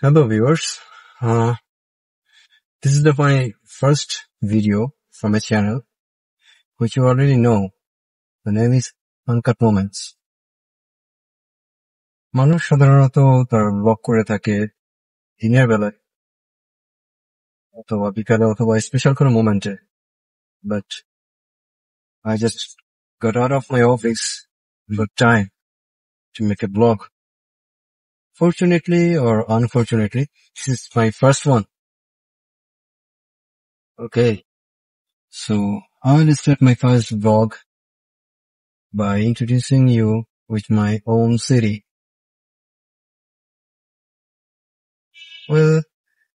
Hello viewers, uh, this is the, my first video from my channel, which you already know. The name is Uncut Moments. মানুষ সাধারণত তার blog করে থাকে দিনের বেলায় অথবা বিকালে অথবা স্পেশাল কোনো মোমেন্টে but I just got out of my office good time to make a blog Fortunately or unfortunately, this is my first one. Okay. So I'll start my first vlog by introducing you with my own city. Well,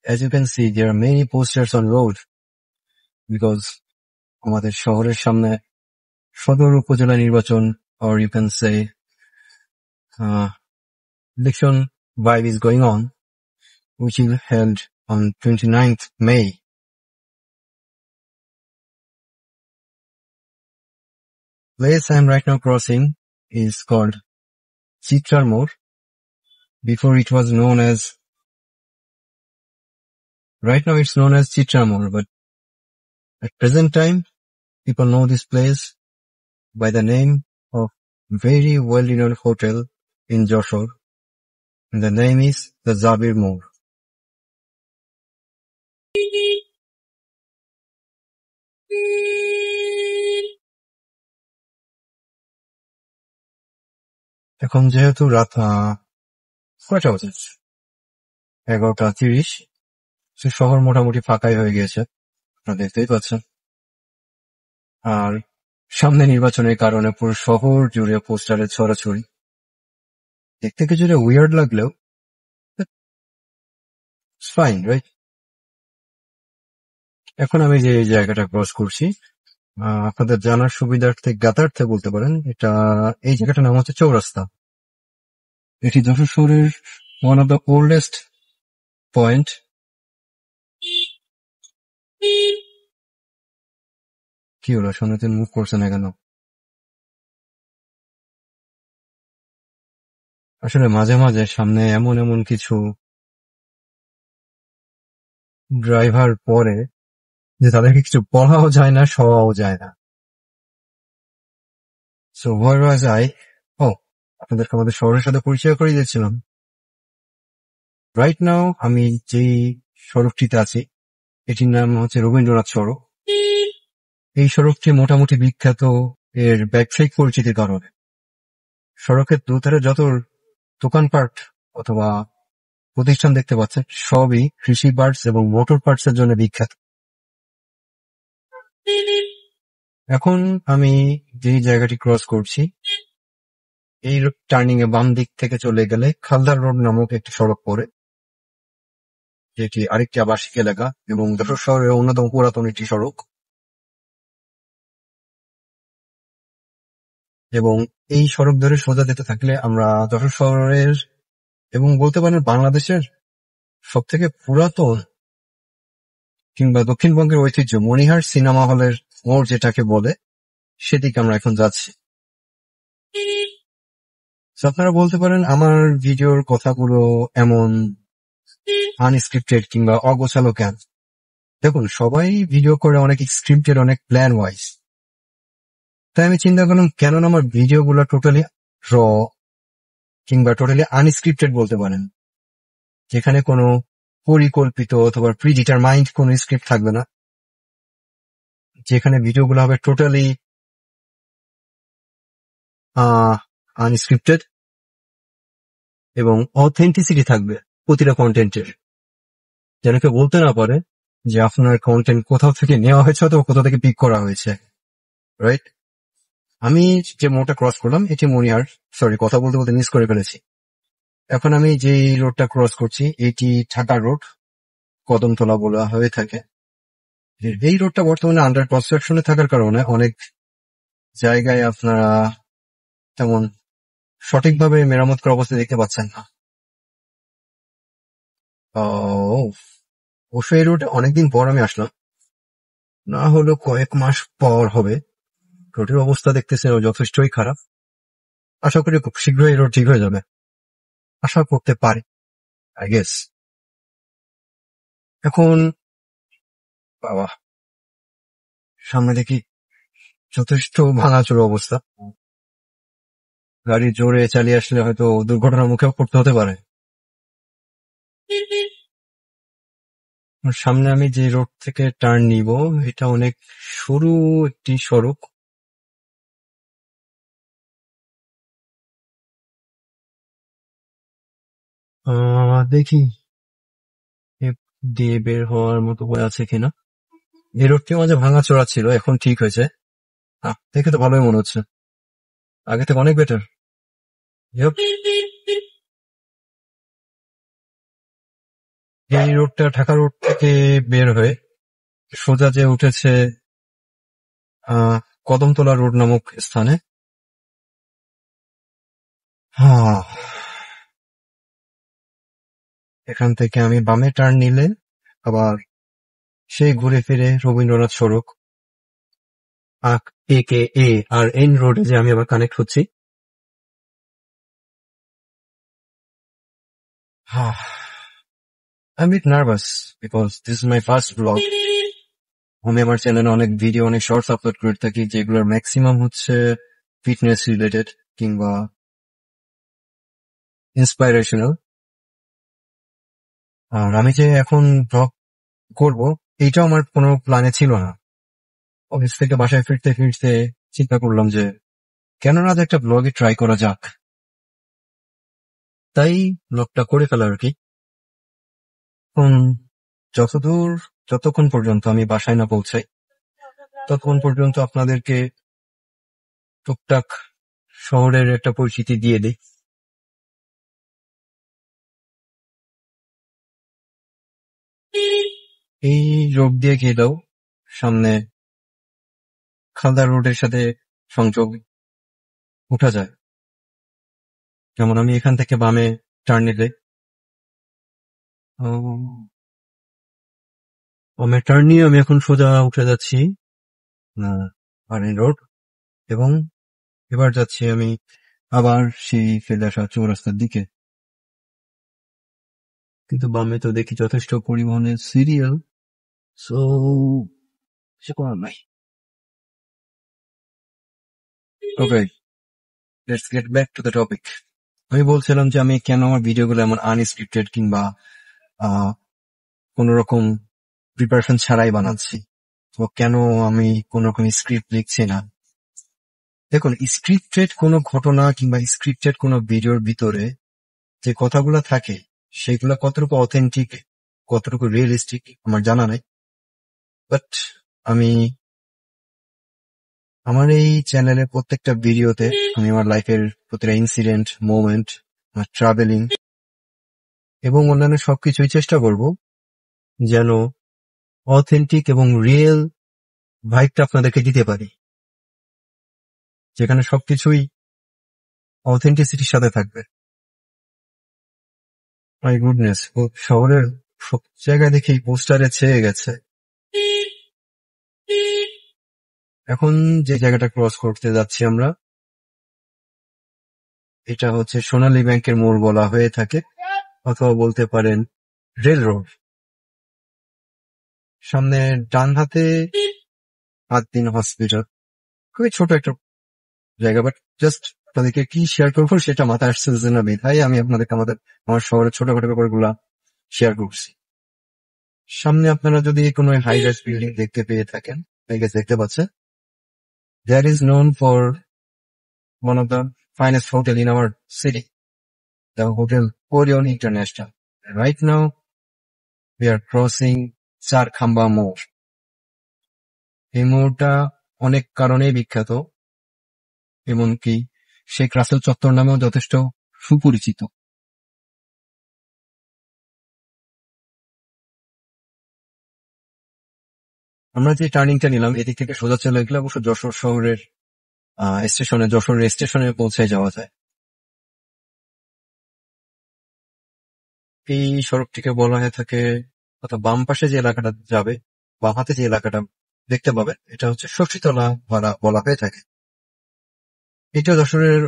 as you can see, there are many posters on road because আমাদের শহরের সামনে সদর উপজেলা নির্বাচন or you can say uh, election vibe is going on, which is held on 29th May. Place I'm right now crossing is called Chitral Before it was known as, right now it's known as Chitral but at present time, people know this place by the name of very well-renowned hotel in Joshore The name is the Zabir Moor. এখন যেহেতু রাত কয়টা বাজে এগারোটা তিরিশ সে শহর মোটামুটি ফাঁকাই হয়ে গিয়েছে আপনারা দেখতেই পাচ্ছেন আর সামনে নির্বাচনের কারণে পুরো শহর জুড়ে পোস্টারে ছড়াছড়ি দেখতে কিছুটা উইয়ার্ড লাগলেও ফাইন রাইট এখন আমি যে জায়গাটা ক্রস করছি আপনাদের জানার সুবিধার্থে গাতার্থে বলতে পারেন এটা এই জায়গাটার নাম হচ্ছে চৌরাস্তা এটি যশোরের one of the oldest point কি হলো সামনে মুভ করছে না কেন আসলে মাঝে মাঝে সামনে এমন এমন কিছু ড্রাইভার পরে যে তাদেরকে কিছু বলাও যায় না শোয়াও যায় না so where was I O আপনাদেরকে আমাদের শহরের সাথে পরিচয় করিয়ে দিয়েছিলাম রাইট নাও আমি যেই সড়কটিতে আছি এটির নাম হচ্ছে রবীন্দ্রনাথ সড়ক এই সড়কটি মোটামুটি বিখ্যাত এর ব্যবসায়িক পরিচিতির কারণে সড়কের দুতারে যত দোকানপাট অথবা প্রতিষ্ঠান দেখতে পাচ্ছেন সবই কৃষি পার্টস এবং মোটর পার্টস এর জন্য বিখ্যাত এখন আমি যে জায়গাটি ক্রস করছি এই টার্নিং এ বাম দিক থেকে চলে গেলে খালদার রোড নামক একটি সড়ক পরে যেটি আরেকটি আবাসিক এলাকা এবং দশ শহরের অন্যতম পুরাতন একটি সড়ক এবং এই সড়ক ধরে সোজা যেতে থাকলে আমরা যশোর শহরের এবং বলতে পারেন বাংলাদেশের সব থেকে পুরাতন কিংবা দক্ষিণবঙ্গের ঐতিহ্য মণিহার সিনেমা হলের মোড় যেটাকে বলে সেদিকে আমরা এখন যাচ্ছি আপনারা বলতে পারেন আমার ভিডিওর কথাগুলো এমন আনস্ক্রিপ্টেড কিংবা অগোছালো কেন দেখুন সবাই ভিডিও করে অনেক স্ক্রিপ্টেড অনেক প্ল্যান ওয়াইজ তাই আমি চিন্তা করলাম কেননা আমার ভিডিওগুলো টোটালি র কিংবা টোটালি আনস্ক্রিপ্টেড বলতে পারেন যেখানে কোনো পরিকল্পিত অথবা প্রিডিটার মাইন্ড কোনো স্ক্রিপ্ট থাকবে না যেখানে ভিডিওগুলো হবে টোটালি আনস্ক্রিপ্টেড এবং অথেন্টিসিটি থাকবে প্রতিটা কন্টেন্টের যেন কেউ বলতে না পারে যে আপনার কন্টেন্ট কোথাও থেকে নেওয়া হয়েছে অথবা কোথাও থেকে পিক করা হয়েছে রাইট আমি যে মোড়টা ক্রস করলাম এটি মনিয়ার সরি কথা বলতে বলতে মিস করে ফেলেছি এখন আমি যে রোডটা ক্রস করছি এটি ঢাকা রোড কদমতলা বলা হয়ে থাকে এই রোডটা বর্তমানে আন্ডার কনস্ট্রাকশনে থাকার কারণে অনেক জায়গায় আপনারা তেমন সঠিকভাবে মেরামত করা অবস্থা দেখতে পাচ্ছেন না oh, অবশ্যই এই রোড অনেকদিন পর আমি আসলাম না হলো কয়েক মাস পর হবে রোডের অবস্থা দেখতেছেন যথেষ্টই খারাপ আশা করি খুব শীঘ্রই রোড ঠিক হয়ে যাবে আশা করতে পারে আই গেস এখন বাবা সামনে দেখি যথেষ্ট ভাঙাচোর অবস্থা গাড়ি জোরে চালিয়ে আসলে হয়তো দুর্ঘটনার মুখেও পড়তে হতে পারে সামনে আমি যে রোড থেকে টার্ন নিব এটা অনেক সরু একটি সড়ক দেখি দিয়ে বের হওয়ার মতো উপায় আছে কিনা এই রোডটি মাঝে ভাঙা চোরা ছিল এখন ঠিক হয়েছে দেখে তো ভালোই মনে হচ্ছে আগে থেকে অনেক বেটার এই রোডটা ঢাকা রোড থেকে বের হয়ে সোজা যে উঠেছে কদমতলা রোড নামক স্থানে হ্যাঁ এখান থেকে আমি বামে টার্ন নিলে আবার সেই ঘুরে ফিরে রবীন্দ্রনাথ সড়ক আক এ আর এন রোডে যে আমি আবার কানেক্ট হচ্ছি I bit nervous because this is my first blog আমি আমার চ্যানেলে অনেক ভিডিও অনেক শর্টস আপলোড করে থাকি যেগুলোর ম্যাক্সিমাম হচ্ছে ফিটনেস রিলেটেড কিংবা ইন্সপাইরেশনাল আর আমি যে এখন ড্রপ করব এইটাও আমার কোনো প্ল্যানে ছিল না অফিস থেকে বাসায় ফিরতে ফিরতে চিন্তা করলাম যে কেন না একটা ব্লগে ট্রাই করা যাক তাই ব্লগটা করে ফেলা আর কি যতদূর যতক্ষণ পর্যন্ত আমি বাসায় না পৌঁছাই ততক্ষণ পর্যন্ত আপনাদেরকে টুকটাক শহরের একটা পরিচিতি দিয়ে দিই এই রোড দিয়ে গেলেও সামনে খালদা রোডের সাথে সংযোগ উঠা যায় যেমন আমি এখান থেকে বামে টার্ন নিলে আমি টার্ন নিয়ে আমি এখন সোজা উঠে যাচ্ছি রোড এবং এবার যাচ্ছি আমি আবার সেই ফেলে আসা চৌরাস্তার দিকে কিন্তু বামে তো দেখি যথেষ্ট পরিবহনের serial So, Shukwamai. Okay, let's get back to the topic. আমি বলছিলাম যে আমি কেন আমার ভিডিওগুলো এমন আনস্ক্রিপ্টেড কিংবা কোন রকম প্রিপারেশন ছাড়াই বানাচ্ছি তো কেন আমি কোন রকম স্ক্রিপ্ট লিখছি না দেখুন স্ক্রিপ্টেড কোনো ঘটনা কিংবা স্ক্রিপ্টেড কোনো ভিডিওর ভিতরে যে কথাগুলো থাকে সেগুলো কতটুকু অথেন্টিক কতটুকু রিয়েলিস্টিক আমার জানা নাই বাট আমি আমার এই চ্যানেলের প্রত্যেকটা ভিডিওতে আমি আমার লাইফের প্রতিটা ইনসিডেন্ট মোমেন্ট আমার ট্রাভেলিং এবং অন্যান্য সবকিছুই চেষ্টা করব যেন অথেন্টিক এবং রিয়েল ভাইবটা আপনাদেরকে দিতে পারি যেখানে সবকিছুই অথেন্টিসিটির সাথে থাকবে মাই গুডনেস শহরের সব জায়গায় দেখি পোস্টারে ছেয়ে গেছে এখন যে জায়গাটা ক্রস করতে যাচ্ছি আমরা এটা হচ্ছে সোনালী ব্যাংকের মোড় বলা হয়ে থাকে অথবা বলতে পারেন রেল রোড সামনে ডান হাতে দিন হসপিটাল খুবই ছোট একটা জায়গা বাট জাস্ট আপনাদেরকে কি শেয়ার করবো সেটা মাথায় আসছে না তাই আমি আপনাদেরকে আমাদের আমার শহরের ছোটখাটো গুলা শেয়ার করছি সামনে আপনারা যদি কোনো হাই রাইজ বিল্ডিং দেখতে পেয়ে থাকেন দেখতে পাচ্ছেন that is known for one of the finest hotel in our city, the Hotel Orion International. And right now, we are crossing চারখাম্বা মোড় এই মোড়টা অনেক কারণে বিখ্যাত এমনকি শেখ রাসেল চত্বর নামেও যথেষ্ট সুপরিচিত আমরা যে টার্নিংটা নিলাম এদিক থেকে সোজা চলে গেলে অবশ্য যশোর শহরের স্টেশনে যশোর রেল স্টেশনে পৌঁছে যাওয়া যায় এই সড়কটিকে বলা হয়ে থাকে অর্থাৎ বাম পাশে যে এলাকাটা যাবে বাম হাতে যে এলাকাটা দেখতে পাবে এটা হচ্ছে ষষ্ঠীতলা ভাড়া বলা হয়ে থাকে এটা যশোরের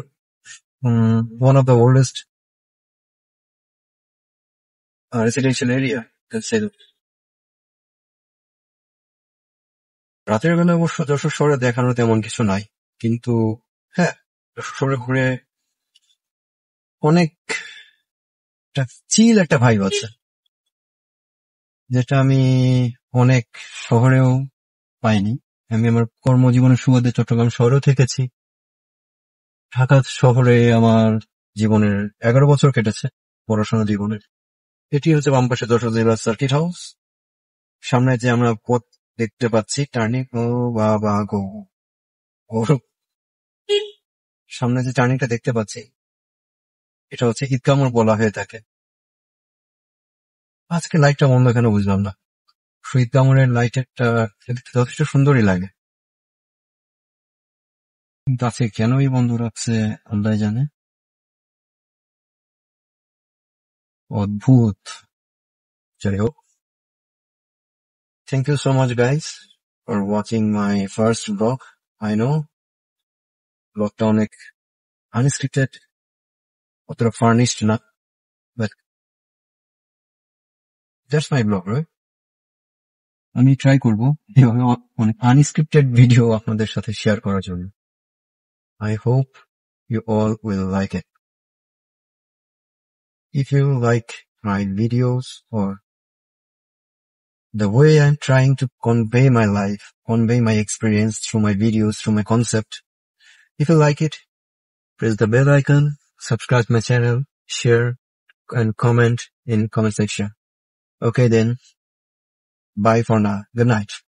one of the oldest residential area রাতের বেলা অবশ্য যশোর শহরে দেখানোর তেমন কিছু নাই কিন্তু হ্যাঁ যশোর শহরে ঘুরে অনেক চিল একটা ভাইব আছে যেটা আমি অনেক শহরেও পাইনি আমি আমার কর্মজীবনের সুবাদে চট্টগ্রাম শহরেও থেকেছি ঢাকা শহরে আমার জীবনের এগারো বছর কেটেছে পড়াশোনা জীবনের এটি হচ্ছে বাম পাশে দর্শক সার্কিট হাউস সামনে যে আমরা পথ দেখতে পাচ্ছি টার্নিং ও বাবা গো সামনে যে টার্নিংটা দেখতে পাচ্ছি এটা হচ্ছে ঈদগাহ বলা হয়ে থাকে আজকে লাইটটা বন্ধ কেন বুঝলাম না ঈদগামনের লাইটেরটা যথেষ্ট সুন্দরই লাগে তাকে কেনই বন্ধ রাখছে আল্লাহ জানে অদ্ভুত যাই হোক Thank you so much guys for watching my first vlog. I know vlogটা অনেক আনস্ক্রিপ্টেড অতটা ফার্নিশড না but that's my blog right আমি ট্রাই করব এভাবে অনেক আনস্ক্রিপ্টেড ভিডিও আপনাদের সাথে শেয়ার করার জন্য I hope you all will like it if you like my videos or the way I'm trying to convey my life, convey my experience through my videos, through my concept. If you like it, press the bell icon, subscribe my channel, share and comment in comment section. Okay then. Bye for now. Good night.